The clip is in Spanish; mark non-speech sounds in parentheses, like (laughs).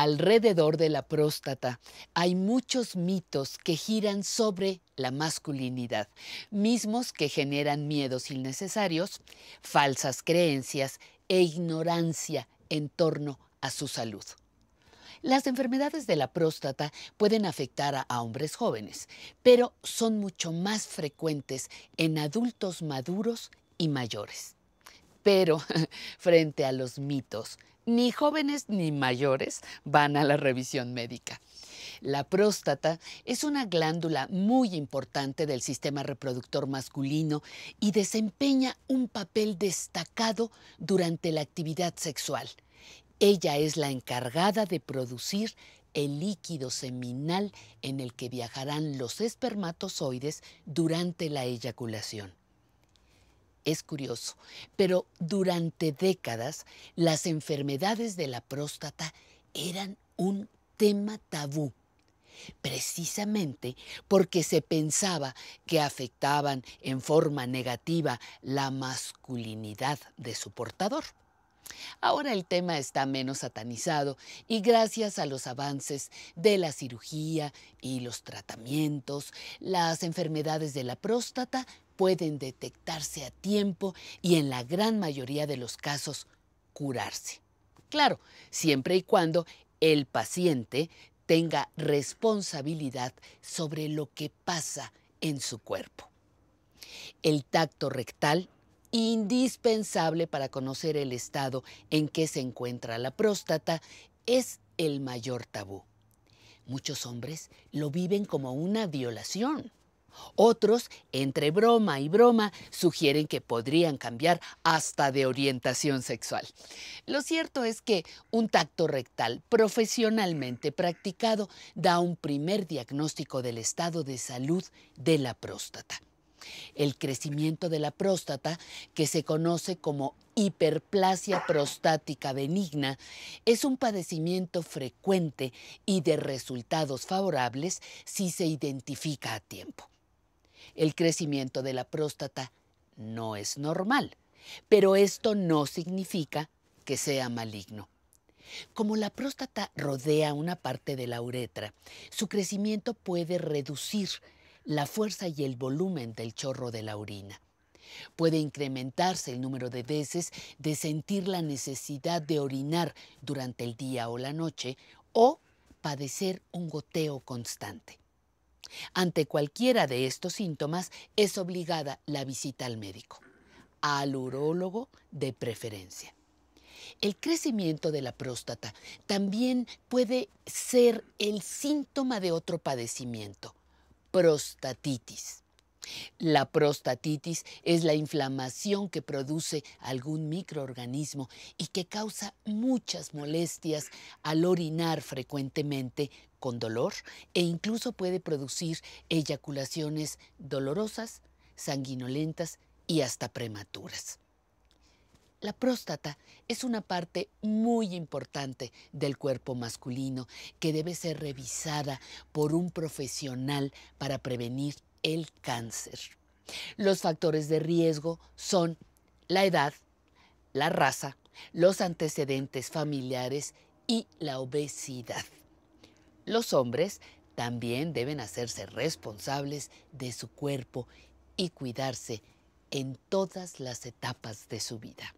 Alrededor de la próstata hay muchos mitos que giran sobre la masculinidad, mismos que generan miedos innecesarios, falsas creencias e ignorancia en torno a su salud. Las enfermedades de la próstata pueden afectar a, hombres jóvenes, pero son mucho más frecuentes en adultos maduros y mayores. Pero (laughs) frente a los mitos, ni jóvenes ni mayores van a la revisión médica. La próstata es una glándula muy importante del sistema reproductor masculino y desempeña un papel destacado durante la actividad sexual. Ella es la encargada de producir el líquido seminal en el que viajarán los espermatozoides durante la eyaculación. Es curioso, pero durante décadas las enfermedades de la próstata eran un tema tabú, precisamente porque se pensaba que afectaban en forma negativa la masculinidad de su portador. Ahora el tema está menos satanizado y gracias a los avances de la cirugía y los tratamientos, las enfermedades de la próstata pueden detectarse a tiempo y en la gran mayoría de los casos curarse. Claro, siempre y cuando el paciente tenga responsabilidad sobre lo que pasa en su cuerpo. El tacto rectal, indispensable para conocer el estado en que se encuentra la próstata, es el mayor tabú. Muchos hombres lo viven como una violación. Otros, entre broma y broma, sugieren que podrían cambiar hasta de orientación sexual. Lo cierto es que un tacto rectal profesionalmente practicado da un primer diagnóstico del estado de salud de la próstata. El crecimiento de la próstata, que se conoce como hiperplasia prostática benigna, es un padecimiento frecuente y de resultados favorables si se identifica a tiempo. El crecimiento de la próstata no es normal, pero esto no significa que sea maligno. Como la próstata rodea una parte de la uretra, su crecimiento puede reducir la fuerza y el volumen del chorro de la orina. Puede incrementarse el número de veces de sentir la necesidad de orinar durante el día o la noche o padecer un goteo constante. Ante cualquiera de estos síntomas es obligada la visita al médico, al urólogo de preferencia. El crecimiento de la próstata también puede ser el síntoma de otro padecimiento, prostatitis. La prostatitis es la inflamación que produce algún microorganismo y que causa muchas molestias al orinar frecuentemente con dolor e incluso puede producir eyaculaciones dolorosas, sanguinolentas y hasta prematuras. La próstata es una parte muy importante del cuerpo masculino que debe ser revisada por un profesional para prevenir el cáncer. Los factores de riesgo son la edad, la raza, los antecedentes familiares y la obesidad. Los hombres también deben hacerse responsables de su cuerpo y cuidarse en todas las etapas de su vida.